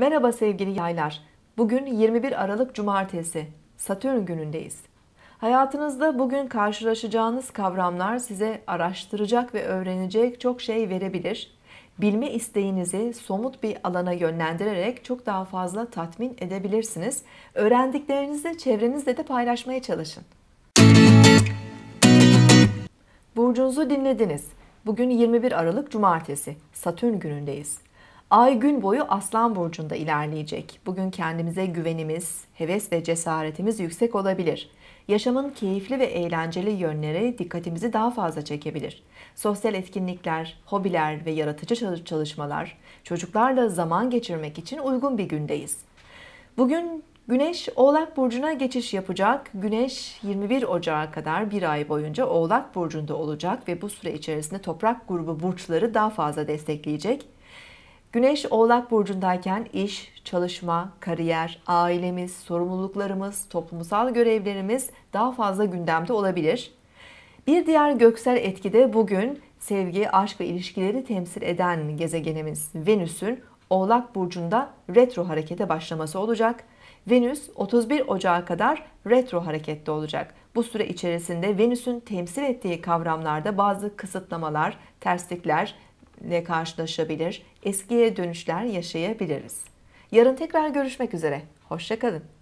Merhaba sevgili yaylar. Bugün 21 Aralık Cumartesi. Satürn günündeyiz. Hayatınızda bugün karşılaşacağınız kavramlar size araştıracak ve öğrenecek çok şey verebilir. Bilme isteğinizi somut bir alana yönlendirerek çok daha fazla tatmin edebilirsiniz. Öğrendiklerinizi çevrenizle de paylaşmaya çalışın. Burcunuzu dinlediniz. Bugün 21 Aralık Cumartesi, Satürn günündeyiz. Ay gün boyu Aslan burcunda ilerleyecek. Bugün kendimize güvenimiz, heves ve cesaretimiz yüksek olabilir. Yaşamın keyifli ve eğlenceli yönleri dikkatimizi daha fazla çekebilir. Sosyal etkinlikler, hobiler ve yaratıcı çalışmalar çocuklarla zaman geçirmek için uygun bir gündeyiz. Bugün Güneş Oğlak Burcu'na geçiş yapacak. Güneş 21 Ocağı kadar bir ay boyunca Oğlak Burcu'nda olacak ve bu süre içerisinde toprak grubu burçları daha fazla destekleyecek. Güneş Oğlak burcundayken iş, çalışma, kariyer, ailemiz, sorumluluklarımız, toplumsal görevlerimiz daha fazla gündemde olabilir. Bir diğer göksel etki de bugün sevgi, aşk ve ilişkileri temsil eden gezegenimiz Venüs'ün Oğlak burcunda retro harekete başlaması olacak. Venüs 31 Ocağı kadar retro harekette olacak. Bu süre içerisinde Venüs'ün temsil ettiği kavramlarda bazı kısıtlamalar, terslikler ile karşılaşabilir, eskiye dönüşler yaşayabiliriz. Yarın tekrar görüşmek üzere. Hoşçakalın.